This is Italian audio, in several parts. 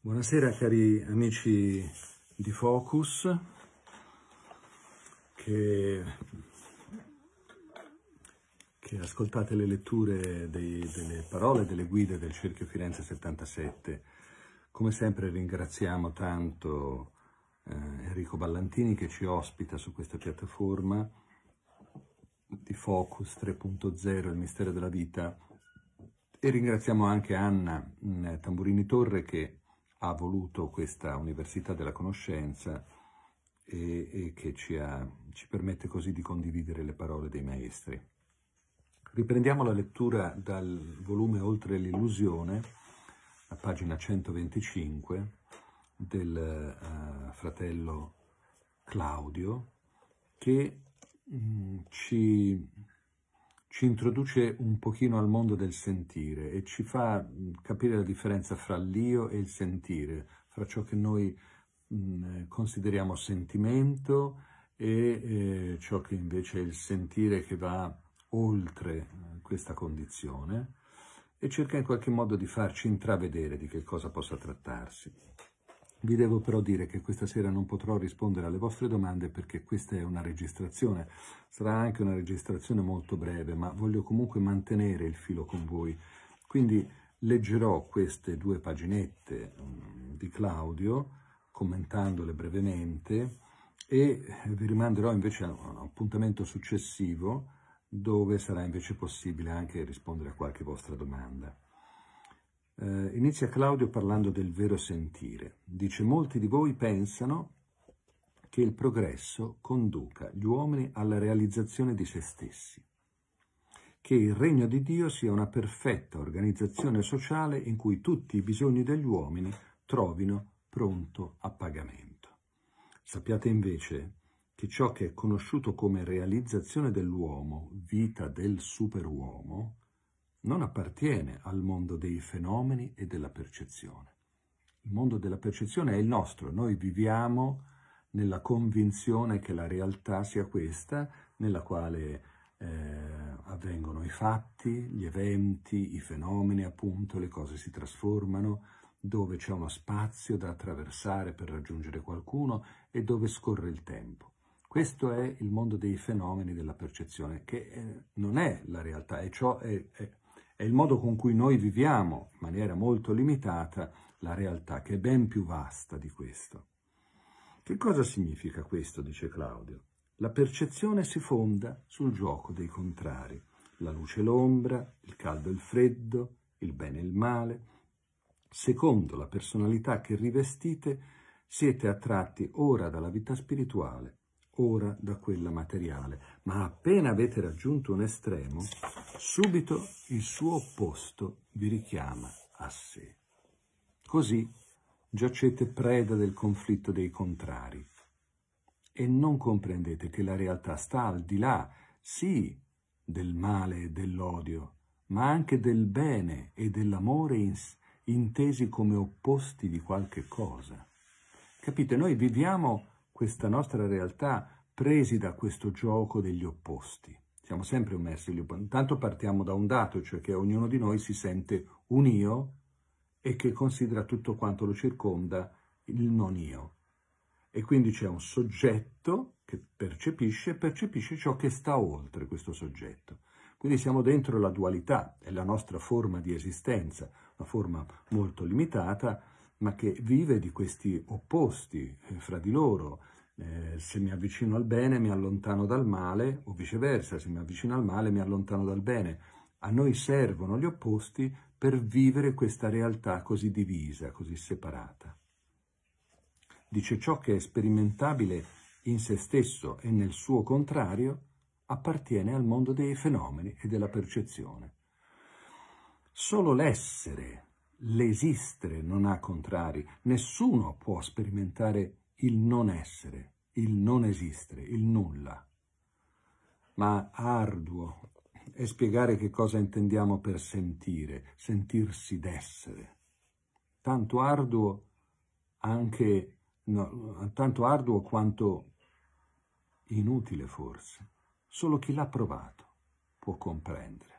Buonasera cari amici di Focus che, che ascoltate le letture dei, delle parole e delle guide del Cerchio Firenze 77. Come sempre ringraziamo tanto eh, Enrico Ballantini che ci ospita su questa piattaforma di Focus 3.0, il mistero della vita, e ringraziamo anche Anna mh, mm, Tamburini Torre che ha voluto questa Università della Conoscenza e, e che ci, ha, ci permette così di condividere le parole dei maestri. Riprendiamo la lettura dal volume Oltre l'illusione, a pagina 125, del uh, fratello Claudio, che mh, mm, ci ci introduce un pochino al mondo del sentire e ci fa mm, capire la differenza fra l'io e il sentire, fra ciò che noi mh, mm, consideriamo sentimento e eh, ciò che invece è il sentire che va oltre eh, questa condizione e cerca in qualche modo di farci intravedere di che cosa possa trattarsi. Vi devo però dire che questa sera non potrò rispondere alle vostre domande perché questa è una registrazione. Sarà anche una registrazione molto breve, ma voglio comunque mantenere il filo con voi. Quindi leggerò queste due paginette mm, di Claudio, commentandole brevemente, e vi rimanderò invece a un appuntamento successivo dove sarà invece possibile anche rispondere a qualche vostra domanda. Eh, inizia Claudio parlando del vero sentire. Dice, molti di voi pensano che il progresso conduca gli uomini alla realizzazione di se stessi, che il regno di Dio sia una perfetta organizzazione sociale in cui tutti i bisogni degli uomini trovino pronto appagamento. Sappiate invece che ciò che è conosciuto come realizzazione dell'uomo, vita del superuomo, non appartiene al mondo dei fenomeni e della percezione. Il mondo della percezione è il nostro, noi viviamo nella convinzione che la realtà sia questa, nella quale eh, avvengono i fatti, gli eventi, i fenomeni, appunto, le cose si trasformano, dove c'è uno spazio da attraversare per raggiungere qualcuno e dove scorre il tempo. Questo è il mondo dei fenomeni della percezione, che eh, non è la realtà, è ciò, è, è, è il modo con cui noi viviamo, in maniera molto limitata, la realtà, che è ben più vasta di questo. Che cosa significa questo, dice Claudio? La percezione si fonda sul gioco dei contrari, la luce e l'ombra, il caldo e il freddo, il bene e il male. Secondo la personalità che rivestite, siete attratti ora dalla vita spirituale, ora da quella materiale, ma appena avete raggiunto un estremo, subito il suo opposto vi richiama a sé. Così giacete preda del conflitto dei contrari e non comprendete che la realtà sta al di là, sì, del male e dell'odio, ma anche del bene e dell'amore in, intesi come opposti di qualche cosa. Capite, noi viviamo questa nostra realtà presi da questo gioco degli opposti. Siamo sempre messi gli opposti. Intanto partiamo da un dato, cioè che ognuno di noi si sente un io e che considera tutto quanto lo circonda il non io. E quindi c'è un soggetto che percepisce e percepisce ciò che sta oltre questo soggetto. Quindi siamo dentro la dualità, è la nostra forma di esistenza, una forma molto limitata, ma che vive di questi opposti eh, fra di loro, eh, se mi avvicino al bene mi allontano dal male o viceversa, se mi avvicino al male mi allontano dal bene. A noi servono gli opposti per vivere questa realtà così divisa, così separata. Dice ciò che è sperimentabile in se stesso e nel suo contrario appartiene al mondo dei fenomeni e della percezione. Solo l'essere, l'esistere non ha contrari, nessuno può sperimentare il non essere, il non esistere, il nulla. Ma arduo è spiegare che cosa intendiamo per sentire, sentirsi d'essere. Tanto arduo anche, no, tanto arduo quanto inutile forse. Solo chi l'ha provato può comprendere.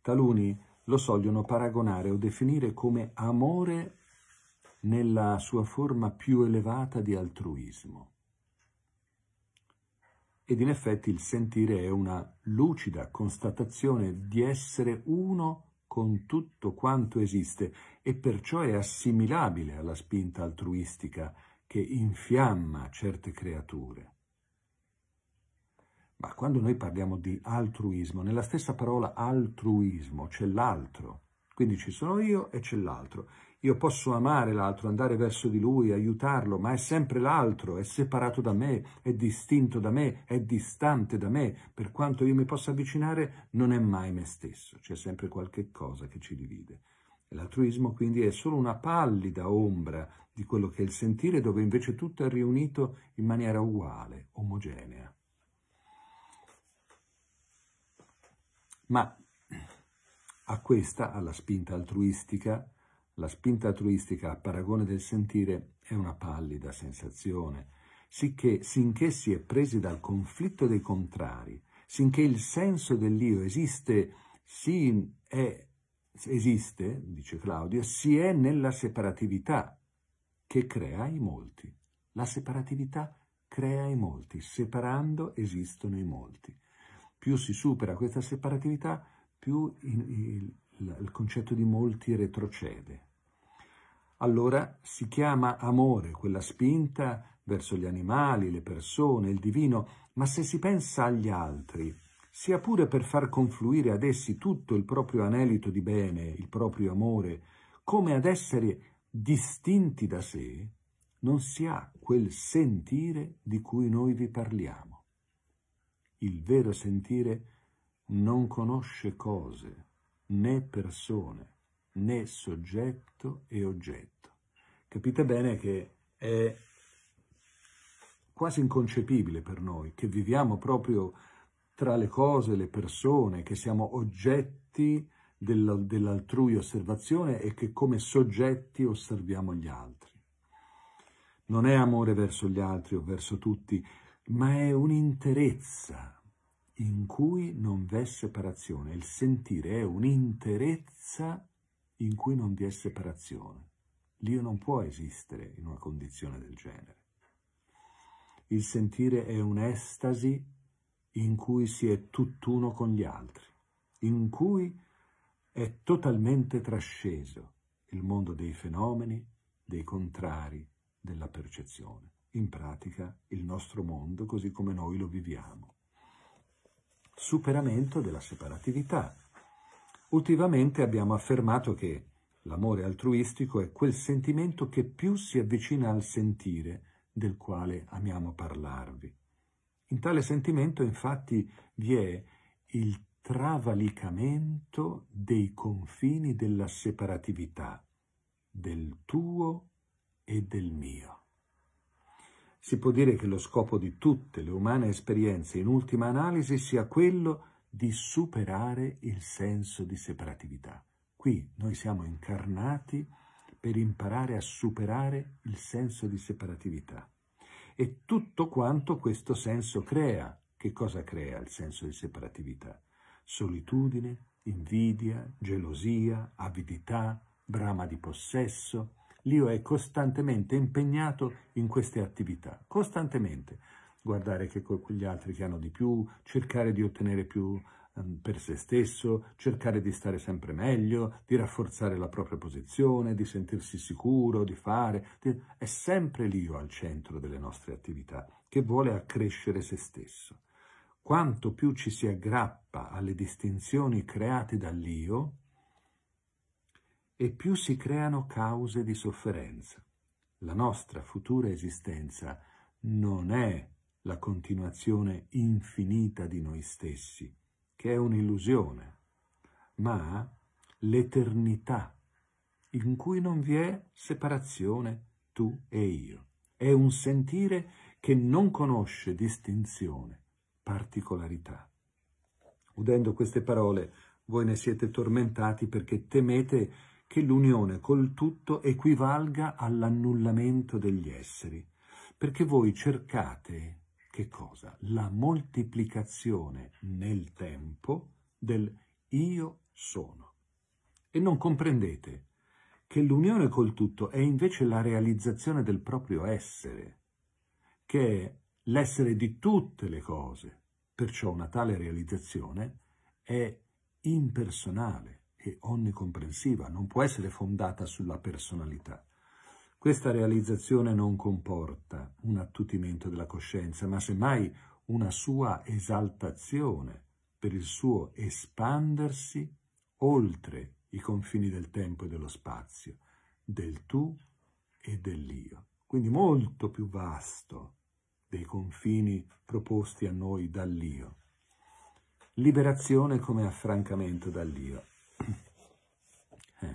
Taluni lo sogliono paragonare o definire come amore nella sua forma più elevata di altruismo. Ed in effetti il sentire è una lucida constatazione di essere uno con tutto quanto esiste e perciò è assimilabile alla spinta altruistica che infiamma certe creature. Ma quando noi parliamo di altruismo, nella stessa parola altruismo c'è l'altro, quindi ci sono io e c'è l'altro. Io posso amare l'altro, andare verso di lui, aiutarlo, ma è sempre l'altro, è separato da me, è distinto da me, è distante da me. Per quanto io mi possa avvicinare, non è mai me stesso, c'è sempre qualche cosa che ci divide. L'altruismo quindi è solo una pallida ombra di quello che è il sentire, dove invece tutto è riunito in maniera uguale, omogenea. Ma a questa, alla spinta altruistica, la spinta altruistica a paragone del sentire è una pallida sensazione, sicché sinché si è presi dal conflitto dei contrari, sinché il senso dell'io esiste, si è, esiste, dice Claudio, si è nella separatività che crea i molti. La separatività crea i molti, separando esistono i molti. Più si supera questa separatività, più il il concetto di molti retrocede. Allora si chiama amore quella spinta verso gli animali, le persone, il divino, ma se si pensa agli altri, sia pure per far confluire ad essi tutto il proprio anelito di bene, il proprio amore, come ad essere distinti da sé, non si ha quel sentire di cui noi vi parliamo. Il vero sentire non conosce cose, né persone, né soggetto e oggetto. Capite bene che è quasi inconcepibile per noi che viviamo proprio tra le cose, le persone, che siamo oggetti dell'altrui osservazione e che come soggetti osserviamo gli altri. Non è amore verso gli altri o verso tutti, ma è un'interezza in cui non v'è separazione. Il sentire è un'interezza in cui non vi è separazione. L'io non può esistere in una condizione del genere. Il sentire è un'estasi in cui si è tutt'uno con gli altri, in cui è totalmente trasceso il mondo dei fenomeni, dei contrari, della percezione. In pratica il nostro mondo così come noi lo viviamo superamento della separatività. Ultimamente abbiamo affermato che l'amore altruistico è quel sentimento che più si avvicina al sentire del quale amiamo parlarvi. In tale sentimento infatti vi è il travalicamento dei confini della separatività, del tuo e del mio si può dire che lo scopo di tutte le umane esperienze in ultima analisi sia quello di superare il senso di separatività. Qui noi siamo incarnati per imparare a superare il senso di separatività. E tutto quanto questo senso crea. Che cosa crea il senso di separatività? Solitudine, invidia, gelosia, avidità, brama di possesso, L'io è costantemente impegnato in queste attività, costantemente. Guardare che gli altri che hanno di più, cercare di ottenere più ehm, per se stesso, cercare di stare sempre meglio, di rafforzare la propria posizione, di sentirsi sicuro, di fare. È sempre l'io al centro delle nostre attività, che vuole accrescere se stesso. Quanto più ci si aggrappa alle distinzioni create dall'io, e più si creano cause di sofferenza. La nostra futura esistenza non è la continuazione infinita di noi stessi, che è un'illusione, ma l'eternità in cui non vi è separazione tu e io. È un sentire che non conosce distinzione, particolarità. Udendo queste parole, voi ne siete tormentati perché temete che l'unione col tutto equivalga all'annullamento degli esseri, perché voi cercate che cosa? La moltiplicazione nel tempo del io sono. E non comprendete che l'unione col tutto è invece la realizzazione del proprio essere, che è l'essere di tutte le cose. Perciò una tale realizzazione è impersonale e onnicomprensiva, non può essere fondata sulla personalità. Questa realizzazione non comporta un attutimento della coscienza, ma semmai una sua esaltazione per il suo espandersi oltre i confini del tempo e dello spazio, del tu e dell'io. Quindi molto più vasto dei confini proposti a noi dall'io. Liberazione come affrancamento dall'io. Eh.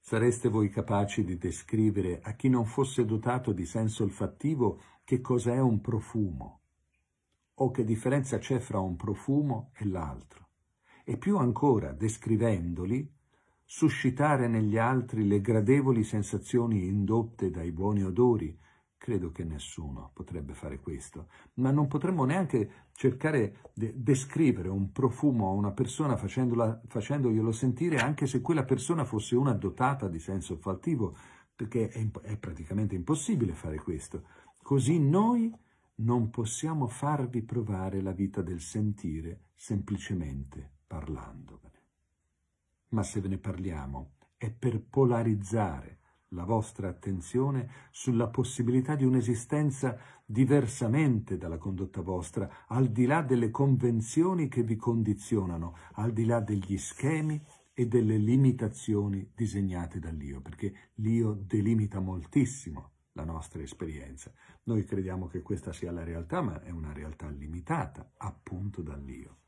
Sareste voi capaci di descrivere a chi non fosse dotato di senso olfattivo che cos'è un profumo o che differenza c'è fra un profumo e l'altro e più ancora, descrivendoli, suscitare negli altri le gradevoli sensazioni indotte dai buoni odori Credo che nessuno potrebbe fare questo, ma non potremmo neanche cercare di descrivere un profumo a una persona facendoglielo sentire anche se quella persona fosse una dotata di senso olfattivo, perché è, è praticamente impossibile fare questo. Così noi non possiamo farvi provare la vita del sentire semplicemente parlandovene. Ma se ve ne parliamo è per polarizzare la vostra attenzione sulla possibilità di un'esistenza diversamente dalla condotta vostra, al di là delle convenzioni che vi condizionano, al di là degli schemi e delle limitazioni disegnate dall'io, perché l'io delimita moltissimo la nostra esperienza. Noi crediamo che questa sia la realtà, ma è una realtà limitata appunto dall'io.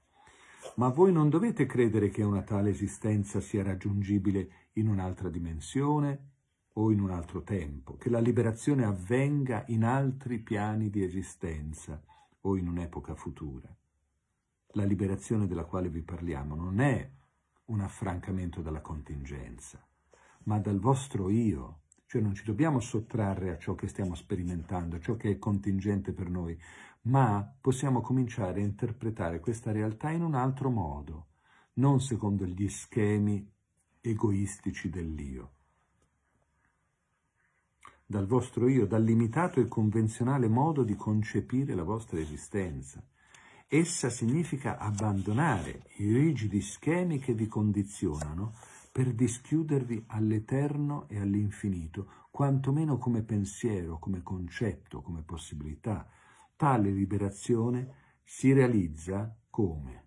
Ma voi non dovete credere che una tale esistenza sia raggiungibile in un'altra dimensione, o in un altro tempo, che la liberazione avvenga in altri piani di esistenza o in un'epoca futura. La liberazione della quale vi parliamo non è un affrancamento dalla contingenza, ma dal vostro io, cioè non ci dobbiamo sottrarre a ciò che stiamo sperimentando, a ciò che è contingente per noi, ma possiamo cominciare a interpretare questa realtà in un altro modo, non secondo gli schemi egoistici dell'io dal vostro io, dal limitato e convenzionale modo di concepire la vostra esistenza. Essa significa abbandonare i rigidi schemi che vi condizionano per dischiudervi all'eterno e all'infinito, quantomeno come pensiero, come concetto, come possibilità. Tale liberazione si realizza come?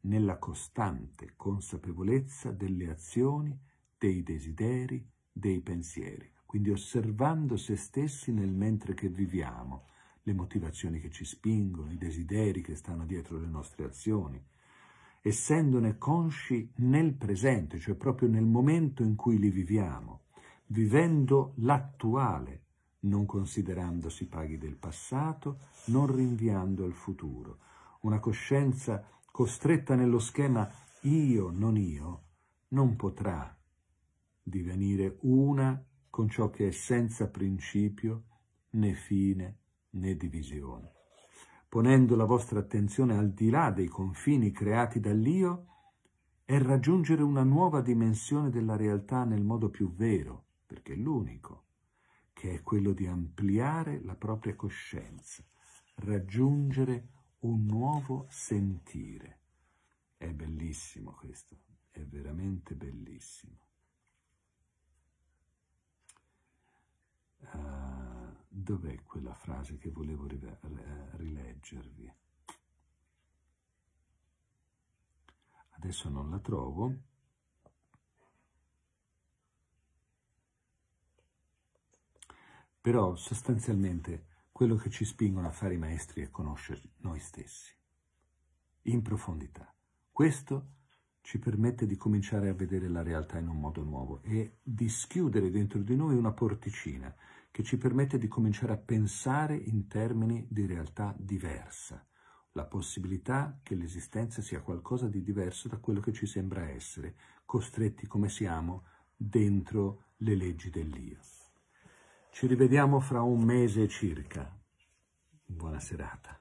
Nella costante consapevolezza delle azioni, dei desideri, dei pensieri quindi osservando se stessi nel mentre che viviamo, le motivazioni che ci spingono, i desideri che stanno dietro le nostre azioni, essendone consci nel presente, cioè proprio nel momento in cui li viviamo, vivendo l'attuale, non considerandosi paghi del passato, non rinviando al futuro. Una coscienza costretta nello schema io, non io, non potrà divenire una con ciò che è senza principio, né fine, né divisione, ponendo la vostra attenzione al di là dei confini creati dall'io, è raggiungere una nuova dimensione della realtà nel modo più vero, perché è l'unico, che è quello di ampliare la propria coscienza, raggiungere un nuovo sentire. È bellissimo questo, è veramente bellissimo. dov'è quella frase che volevo rileggervi? Adesso non la trovo. Però sostanzialmente quello che ci spingono a fare i maestri è conoscere noi stessi, in profondità. Questo ci permette di cominciare a vedere la realtà in un modo nuovo e di schiudere dentro di noi una porticina che ci permette di cominciare a pensare in termini di realtà diversa, la possibilità che l'esistenza sia qualcosa di diverso da quello che ci sembra essere, costretti come siamo dentro le leggi dell'io. Ci rivediamo fra un mese circa. Buona serata.